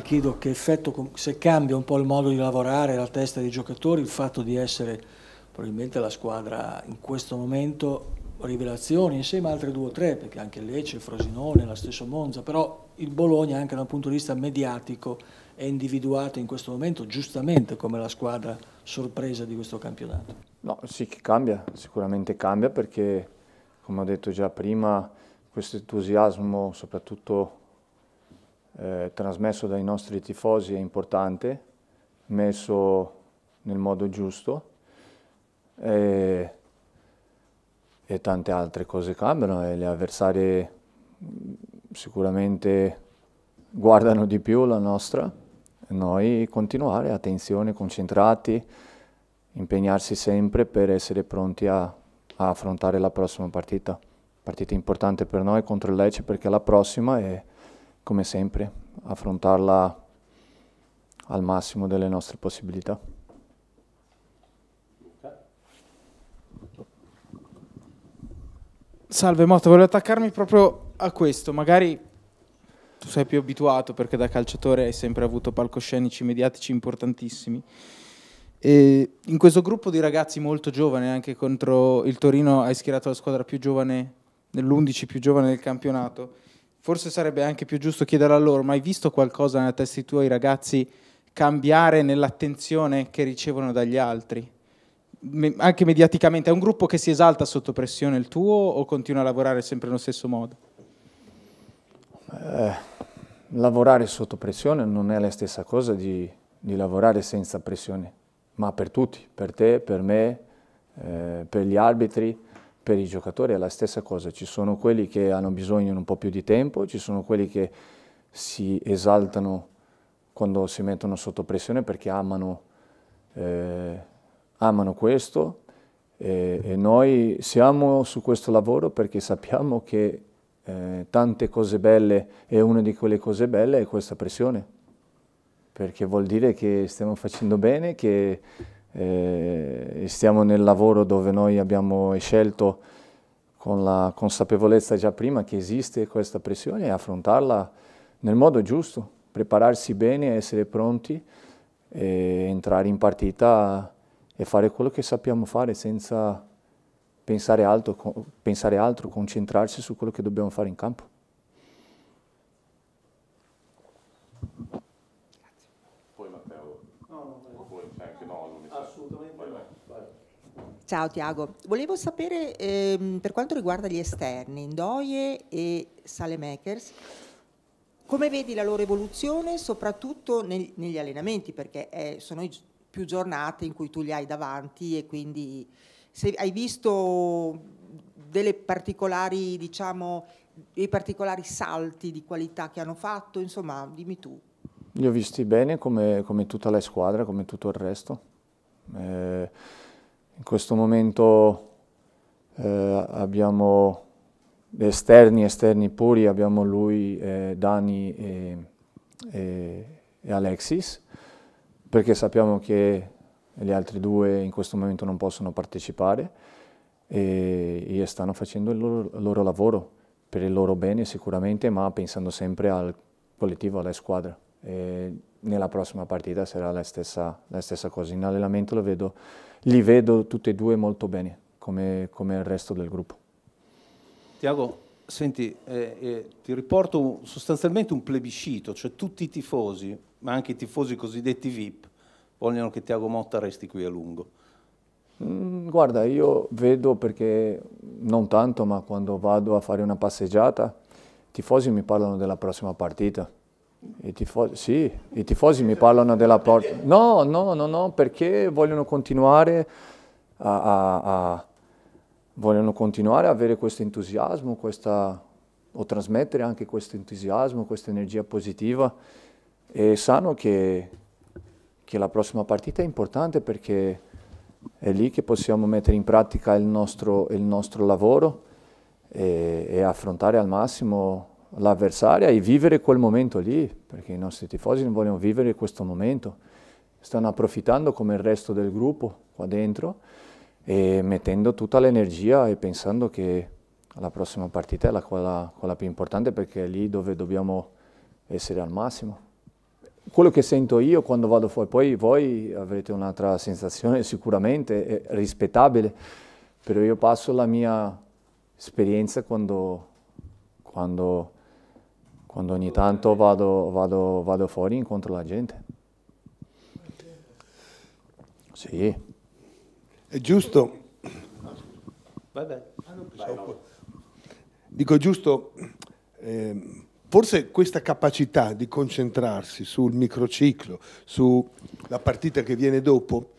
ti chiedo che effetto, se cambia un po' il modo di lavorare, la testa dei giocatori, il fatto di essere probabilmente la squadra in questo momento rivelazioni insieme a altre due o tre, perché anche Lecce, Frosinone, la stessa Monza, però il Bologna anche dal punto di vista mediatico è individuato in questo momento giustamente come la squadra sorpresa di questo campionato. No, sì che cambia, sicuramente cambia perché come ho detto già prima questo entusiasmo soprattutto eh, trasmesso dai nostri tifosi è importante, messo nel modo giusto e, e tante altre cose cambiano e le avversarie mm, sicuramente guardano di più la nostra noi continuare, attenzione, concentrati, impegnarsi sempre per essere pronti a, a, affrontare la prossima partita. Partita importante per noi contro il Lecce perché la prossima è come sempre, affrontarla al massimo delle nostre possibilità. Salve Moto, volevo attaccarmi proprio a questo, magari tu sei più abituato perché da calciatore hai sempre avuto palcoscenici mediatici importantissimi. E in questo gruppo di ragazzi molto giovani, anche contro il Torino hai schierato la squadra più giovane, nell'undici più giovane del campionato forse sarebbe anche più giusto chiedere a loro, ma hai visto qualcosa nella testa di tuoi ragazzi cambiare nell'attenzione che ricevono dagli altri? anche mediaticamente, è un gruppo che si esalta sotto pressione il tuo o continua a lavorare sempre nello stesso modo? Eh, lavorare sotto pressione non è la stessa cosa di, di, lavorare senza pressione, ma per tutti, per te, per me, eh, per gli arbitri per i giocatori è la stessa cosa, ci sono quelli che hanno bisogno di un po' più di tempo, ci sono quelli che si esaltano quando si mettono sotto pressione perché amano, eh, amano questo e, e, noi siamo su questo lavoro perché sappiamo che eh, tante cose belle e una di quelle cose belle è questa pressione perché vuol dire che stiamo facendo bene, che eh, e stiamo nel lavoro dove noi abbiamo scelto con la consapevolezza già prima che esiste questa pressione e affrontarla nel modo giusto, prepararsi bene, essere pronti e entrare in partita e fare quello che sappiamo fare senza pensare altro, pensare altro concentrarsi su quello che dobbiamo fare in campo. Ciao Tiago, volevo sapere ehm, per quanto riguarda gli esterni, Ndoye e Salemakers, come vedi la loro evoluzione soprattutto nel, negli allenamenti perché è, eh, sono i, più giornate in cui tu li hai davanti e quindi se hai visto delle particolari, diciamo, dei particolari salti di qualità che hanno fatto, insomma dimmi tu. Li ho visti bene come, come tutta la squadra, come tutto il resto. Eh, in questo momento eh, abbiamo esterni, esterni puri, abbiamo lui, eh, Dani e, e, e, Alexis, perché sappiamo che gli altri due in questo momento non possono partecipare e, e stanno facendo il loro, il loro lavoro per il loro bene sicuramente, ma pensando sempre al collettivo, alla squadra. E nella prossima partita sarà la stessa, la stessa cosa. In allenamento vedo, li vedo tutti e due molto bene, come, come il resto del gruppo. Tiago, senti, eh, eh, ti riporto sostanzialmente un plebiscito, cioè tutti i tifosi, ma anche i tifosi cosiddetti VIP, vogliono che Tiago Motta resti qui a lungo. Mm, guarda, io vedo perché non tanto, ma quando vado a fare una passeggiata, i tifosi mi parlano della prossima partita i tifosi, sì, i tifosi mi parlano della porta. No, no, no, no, perché vogliono continuare a, a, a vogliono continuare a avere questo entusiasmo, questa, o trasmettere anche questo entusiasmo, questa energia positiva e sanno che, che, la prossima partita è importante perché è lì che possiamo mettere in pratica il nostro, il nostro lavoro e, e affrontare al massimo l'avversaria e vivere quel momento lì, perché i nostri tifosi non vogliono vivere questo momento, stanno approfittando come il resto del gruppo qua dentro e mettendo tutta l'energia e pensando che la prossima partita è la, quella, quella più importante perché è lì dove dobbiamo essere al massimo. Quello che sento io quando vado fuori, poi voi avrete un'altra sensazione sicuramente rispettabile, però io passo la mia esperienza quando, quando quando ogni tanto vado, vado, vado fuori incontro la gente. Sì. È giusto. Vabbè. Dico giusto, eh, forse questa capacità di concentrarsi sul microciclo, sulla partita che viene dopo,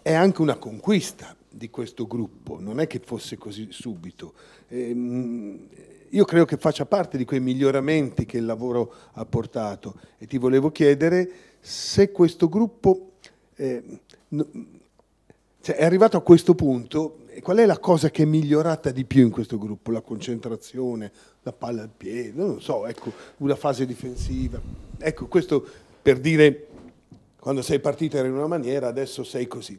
è anche una conquista di questo gruppo, non è che fosse così subito. Ehm, io credo che faccia parte di quei miglioramenti che il lavoro ha portato e ti volevo chiedere se questo gruppo eh, cioè è arrivato a questo punto qual è la cosa che è migliorata di più in questo gruppo? La concentrazione, la palla al piede, non so, ecco, una fase difensiva. Ecco, questo per dire quando sei partito era in una maniera, adesso sei così.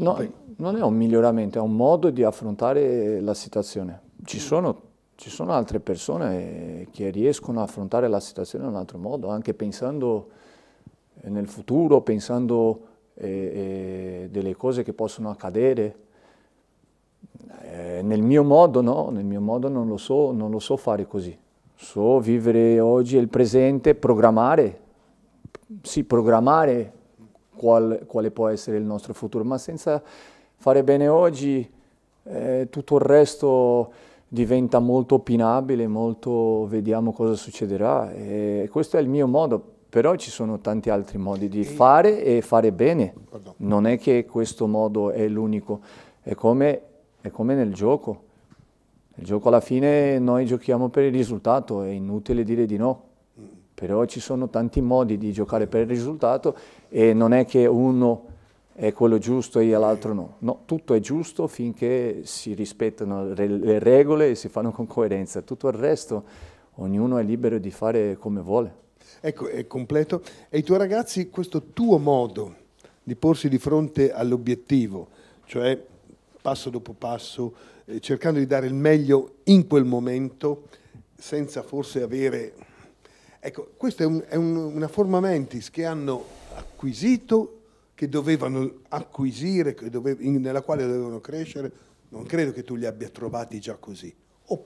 No, non è un miglioramento, è un modo di affrontare la situazione. Ci mm. sono, ci sono altre persone che riescono a affrontare la situazione in un altro modo, anche pensando eh, nel futuro, pensando eh, eh, delle cose che possono accadere. Eh, nel mio modo no, nel mio modo non lo so, non lo so fare così. So vivere oggi il presente, programmare, sì, programmare qual, quale può essere il nostro futuro, ma senza fare bene oggi eh, tutto il resto diventa molto opinabile, molto vediamo cosa succederà e questo è il mio modo, però ci sono tanti altri modi di fare e fare bene, Pardon. non è che questo modo è l'unico, è come, è come nel gioco, nel gioco alla fine noi giochiamo per il risultato, è inutile dire di no però ci sono tanti modi di giocare per il risultato e non è che uno è quello giusto e l'altro no. no. Tutto è giusto finché si rispettano le regole e si fanno con coerenza. Tutto il resto ognuno è libero di fare come vuole. Ecco, è completo. E i tuoi ragazzi, questo tuo modo di porsi di fronte all'obiettivo, cioè passo dopo passo, eh, cercando di dare il meglio in quel momento, senza forse avere Ecco, questa è, un, è un, una forma mentis che hanno acquisito, che dovevano acquisire, che dove, in, nella quale dovevano crescere. Non credo che tu li abbia trovati già così. Oh.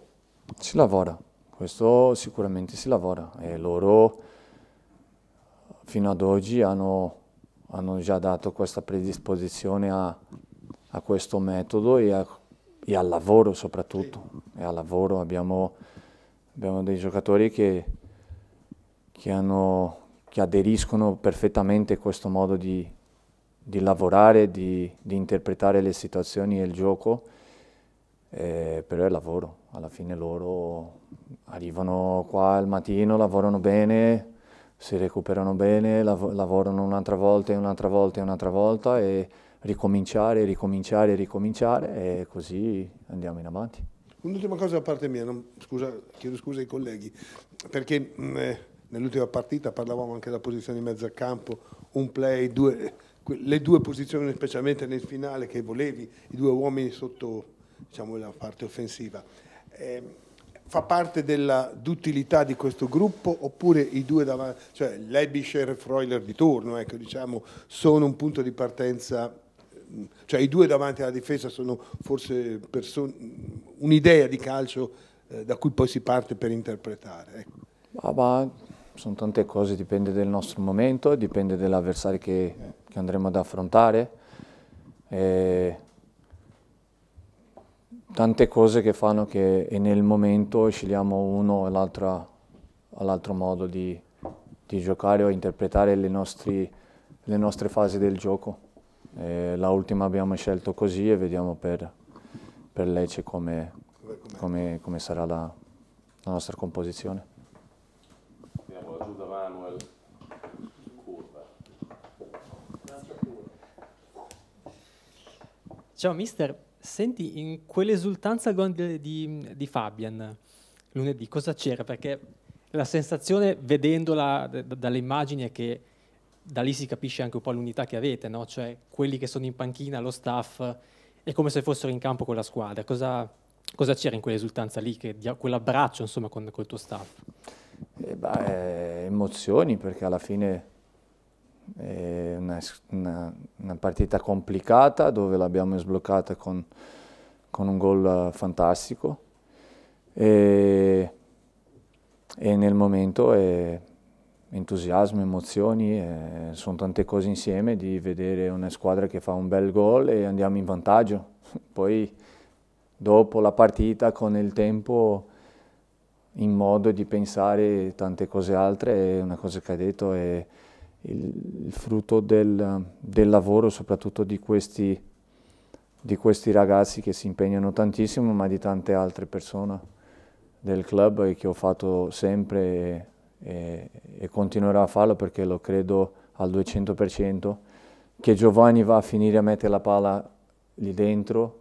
Si lavora, questo sicuramente si lavora. E loro fino ad oggi hanno, hanno già dato questa predisposizione a, a questo metodo e, a, e, al lavoro soprattutto. Sì. E al lavoro abbiamo, abbiamo dei giocatori che che, hanno, che aderiscono perfettamente a questo modo di, di lavorare, di, di, interpretare le situazioni e il gioco, eh, però è lavoro, alla fine loro arrivano qua al mattino, lavorano bene, si recuperano bene, lav lavorano un'altra volta e un'altra volta e un'altra volta e ricominciare, ricominciare, ricominciare e così andiamo in avanti. Un'ultima cosa da parte mia, non, scusa, chiedo scusa ai colleghi, perché mh, mm, eh, nell'ultima partita parlavamo anche della posizione di mezzo campo, un play, due, le due posizioni specialmente nel finale che volevi, i due uomini sotto diciamo, la parte offensiva. Eh, fa parte dell'utilità di questo gruppo oppure i due davanti, cioè Lebischer e Freuler di turno, ecco, diciamo, sono un punto di partenza cioè i due davanti alla difesa sono forse un'idea di calcio eh, da cui poi si parte per interpretare. Ecco. Ma, ma sono tante cose, dipende dal nostro momento, dipende dall'avversario che, che, andremo ad affrontare. E eh, tante cose che fanno che nel momento scegliamo uno o l'altro modo di, di, giocare o interpretare le, nostri, le nostre fasi del gioco. E eh, la ultima abbiamo scelto così e vediamo per, per Lecce come, come, come sarà la, la nostra composizione. Ciao mister, senti, in quell'esultanza di, di, Fabian lunedì cosa c'era? Perché la sensazione vedendola dalle immagini è che da lì si capisce anche un po' l'unità che avete, no? cioè quelli che sono in panchina, lo staff, è come se fossero in campo con la squadra. Cosa, cosa c'era in quell'esultanza lì, che, quell'abbraccio insomma con, il tuo staff? Eh beh, emozioni perché alla fine una, una, una, partita complicata dove l'abbiamo sbloccata con, con, un gol fantastico e, e nel momento è entusiasmo, emozioni, e sono tante cose insieme di vedere una squadra che fa un bel gol e andiamo in vantaggio. Poi dopo la partita con il tempo in modo di pensare tante cose altre, è una cosa che ha detto è il, il frutto del, del, lavoro soprattutto di questi, di questi ragazzi che si impegnano tantissimo, ma di tante altre persone del club e che ho fatto sempre e, e, continuerò a farlo perché lo credo al 200%, che Giovanni va a finire a mettere la palla lì dentro,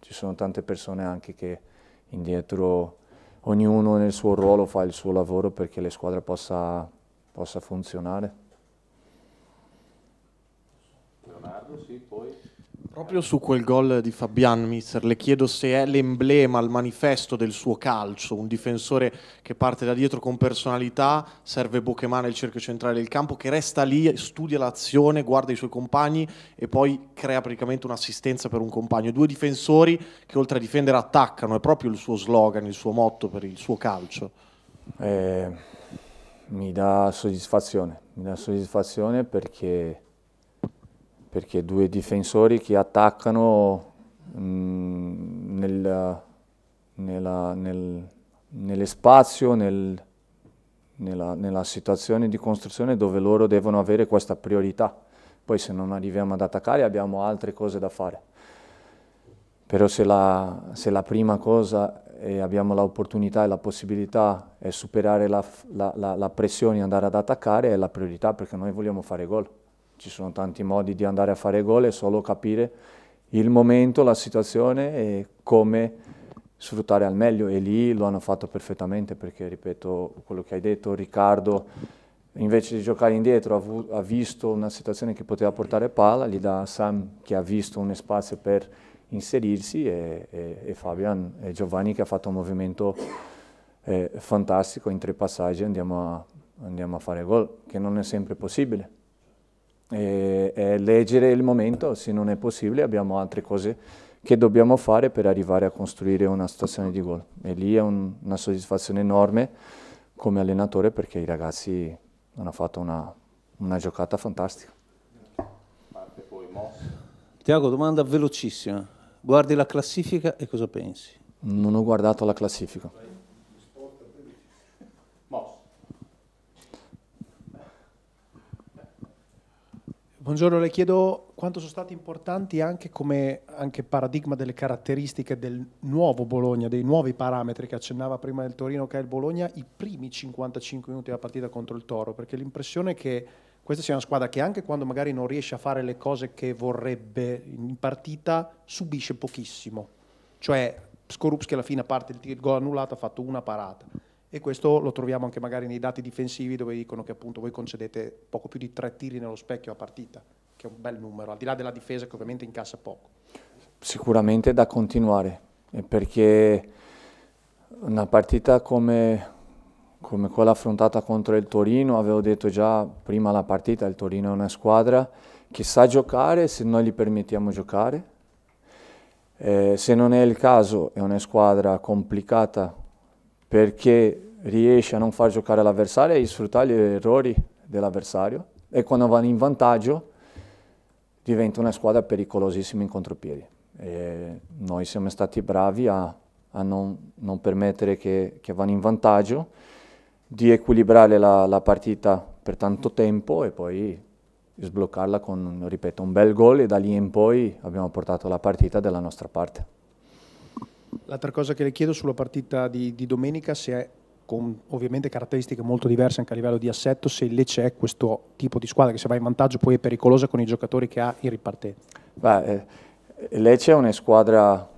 ci sono tante persone anche che indietro, ognuno nel suo ruolo fa il suo lavoro perché la squadra possa, possa funzionare. Leonardo, sì, poi... Proprio su quel gol di Fabian, mister, le chiedo se è l'emblema, il manifesto del suo calcio, un difensore che parte da dietro con personalità, serve Bocchemana il cerchio centrale del campo, che resta lì, studia l'azione, guarda i suoi compagni e poi crea praticamente un'assistenza per un compagno. Due difensori che oltre a difendere attaccano, è proprio il suo slogan, il suo motto per il suo calcio. Eh, mi dà soddisfazione, mi dà soddisfazione perché perché due difensori che attaccano mh, mm, nel, nella, nel, nell'espazio, nel, nella, nella, situazione di costruzione dove loro devono avere questa priorità. Poi se non arriviamo ad attaccare abbiamo altre cose da fare. Però se la, se la prima cosa e abbiamo l'opportunità e la possibilità è superare la, la, la pressione e andare ad attaccare è la priorità perché noi vogliamo fare gol ci sono tanti modi di andare a fare gol, è solo capire il momento, la situazione e come sfruttare al meglio e lì lo hanno fatto perfettamente perché, ripeto, quello che hai detto, Riccardo invece di giocare indietro ha, visto una situazione che poteva portare palla, gli dà Sam che ha visto un spazio per inserirsi e, e, e Fabian e Giovanni che ha fatto un movimento eh, fantastico in tre passaggi andiamo a, andiamo a fare gol, che non è sempre possibile e, e leggere il momento, se non è possibile abbiamo altre cose che dobbiamo fare per arrivare a costruire una situazione di gol. E lì è un, una soddisfazione enorme come allenatore perché i ragazzi hanno fatto una, una giocata fantastica. Tiago, domanda velocissima. Guardi la classifica e cosa pensi? Non ho guardato la classifica. Buongiorno, le chiedo quanto sono stati importanti anche come anche paradigma delle caratteristiche del nuovo Bologna, dei nuovi parametri che accennava prima del Torino che è il Bologna, i primi 55 minuti della partita contro il Toro, perché l'impressione è che questa sia una squadra che anche quando magari non riesce a fare le cose che vorrebbe in partita, subisce pochissimo. Cioè Skorupski alla fine, a parte il gol annullato, ha fatto una parata e questo lo troviamo anche magari nei dati difensivi dove dicono che appunto voi concedete poco più di tre tiri nello specchio a partita, che è un bel numero, al di là della difesa che ovviamente incassa poco. Sicuramente da continuare, perché una partita come, come quella affrontata contro il Torino, avevo detto già prima la partita, il Torino è una squadra che sa giocare se noi gli permettiamo giocare, eh, se non è il caso è una squadra complicata perché riesce a non far giocare l'avversario e sfruttare gli errori dell'avversario e quando vanno in vantaggio diventa una squadra pericolosissima in contropiedi. E noi siamo stati bravi a, a non, non, permettere che, che vanno in vantaggio, di equilibrare la, la partita per tanto tempo e poi sbloccarla con, ripeto, un bel gol e da lì in poi abbiamo portato la partita della nostra parte. L'altra cosa che le chiedo sulla partita di, di domenica, se è con ovviamente caratteristiche molto diverse anche a livello di assetto, se lì c'è questo tipo di squadra che se va in vantaggio poi è pericolosa con i giocatori che ha in ripartenza. Eh, Lecce è una squadra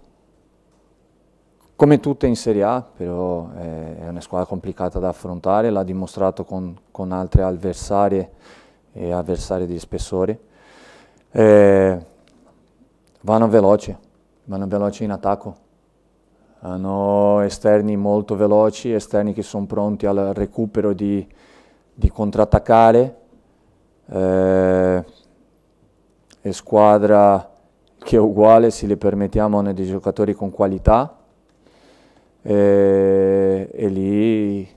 come tutte in Serie A, però eh, è una squadra complicata da affrontare, l'ha dimostrato con, con, altre avversarie e avversarie di spessore. Eh, vanno veloci, vanno veloci in attacco, hanno esterni molto veloci, esterni che sono pronti al recupero di, di contrattaccare, eh, e squadra che è uguale, se le permettiamo, a dei giocatori con qualità, eh, e lì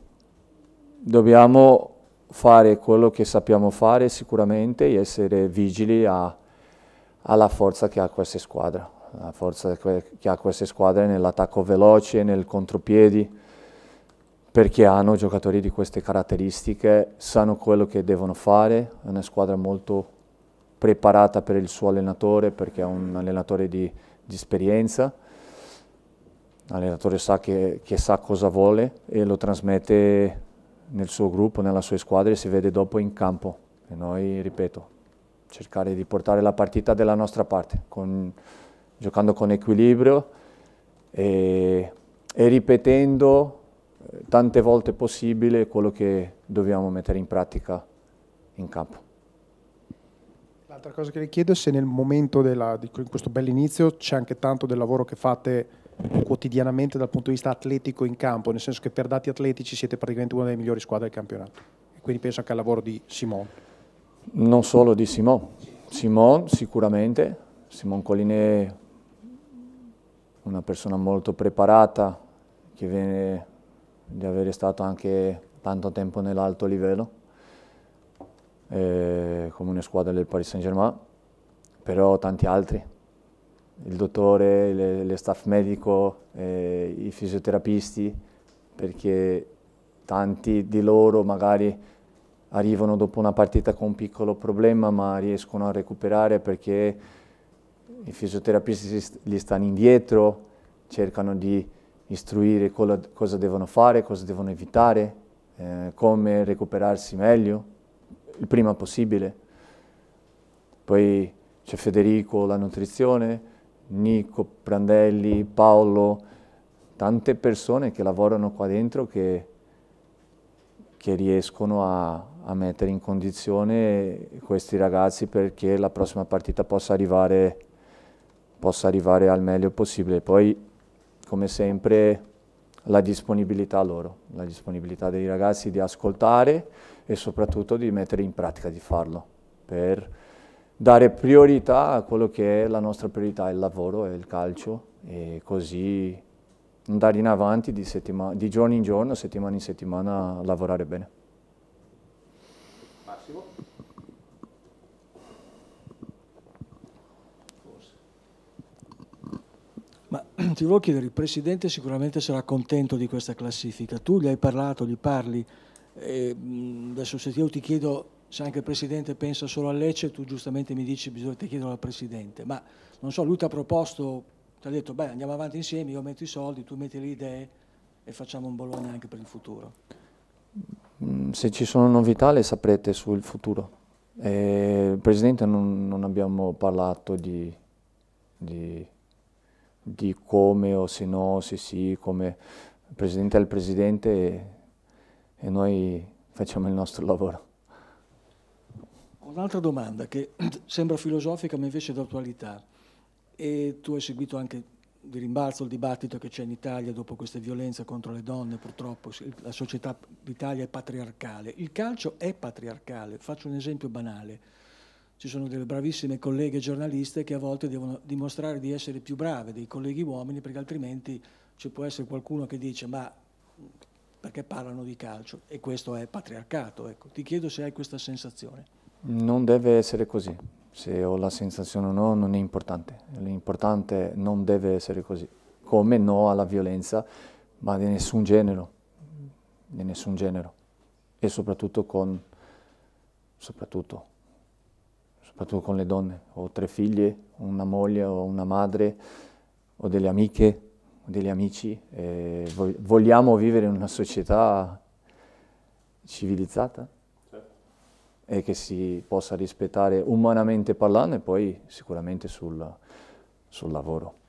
dobbiamo fare quello che sappiamo fare sicuramente e essere vigili a, alla forza che ha questa squadra la forza che ha queste squadre nell'attacco veloce, nel contropiedi, perché hanno giocatori di queste caratteristiche, sanno quello che devono fare, è una squadra molto preparata per il suo allenatore, perché è un allenatore di, di esperienza, l'allenatore sa che, che sa cosa vuole e lo trasmette nel suo gruppo, nella sua squadra e si vede dopo in campo. E noi, ripeto, cercare di portare la partita della nostra parte, con giocando con equilibrio e, e ripetendo eh, tante volte possibile quello che dobbiamo mettere in pratica in campo. L'altra cosa che le chiedo è se nel momento della, di questo bell'inizio c'è anche tanto del lavoro che fate quotidianamente dal punto di vista atletico in campo, nel senso che per dati atletici siete praticamente una delle migliori squadre del campionato. E quindi penso anche al lavoro di Simone. Non solo di Simone, Simon sicuramente, Simone Collinet una persona molto preparata che viene di avere stato anche tanto tempo nell'alto livello, eh, come una squadra del Paris Saint-Germain, però tanti altri, il dottore, le, le staff medico, eh, i fisioterapisti, perché tanti di loro magari arrivano dopo una partita con un piccolo problema ma riescono a recuperare perché i fisioterapisti gli stanno indietro, cercano di istruire cosa devono fare, cosa devono evitare, eh, come recuperarsi meglio, il prima possibile. Poi c'è Federico, la nutrizione, Nico, Prandelli, Paolo, tante persone che lavorano qua dentro che, che riescono a, a mettere in condizione questi ragazzi perché la prossima partita possa arrivare possa arrivare al meglio possibile. Poi, come sempre, la disponibilità loro, la disponibilità dei ragazzi di ascoltare e soprattutto di mettere in pratica, di farlo, per dare priorità a quello che è la nostra priorità, il lavoro e il calcio, e così andare in avanti di, di giorno in giorno, settimana in settimana, lavorare bene. ti volevo chiedere, il Presidente sicuramente sarà contento di questa classifica, tu gli hai parlato, gli parli, e, adesso se io ti chiedo se anche il Presidente pensa solo a Lecce, tu giustamente mi dici bisogna chiedere al Presidente, ma non so, lui ti ha proposto, ti ha detto beh andiamo avanti insieme, io metto i soldi, tu metti le idee e facciamo un Bologna anche per il futuro. Mm, se ci sono novità le saprete sul futuro. Eh, il Presidente non, non abbiamo parlato di, di di come o se no, se sì, come il presidente è il presidente e, e noi facciamo il nostro lavoro. Un'altra domanda che sembra filosofica ma invece d'attualità e tu hai seguito anche di rimbalzo il dibattito che c'è in Italia dopo queste violenze contro le donne, purtroppo la società d'Italia è patriarcale. Il calcio è patriarcale, faccio un esempio banale ci sono delle bravissime colleghe giornaliste che a volte devono dimostrare di essere più brave dei colleghi uomini perché altrimenti ci può essere qualcuno che dice ma perché parlano di calcio e questo è patriarcato. Ecco. Ti chiedo se hai questa sensazione. Non deve essere così, se ho la sensazione o no non è importante, l'importante non deve essere così, come no alla violenza, ma di nessun genere, di nessun genere e soprattutto con, soprattutto soprattutto con le donne. Ho tre figlie, una moglie, ho una madre, ho delle amiche, ho degli amici. vogliamo vivere in una società civilizzata certo. e che si possa rispettare umanamente parlando e poi sicuramente sul, sul lavoro.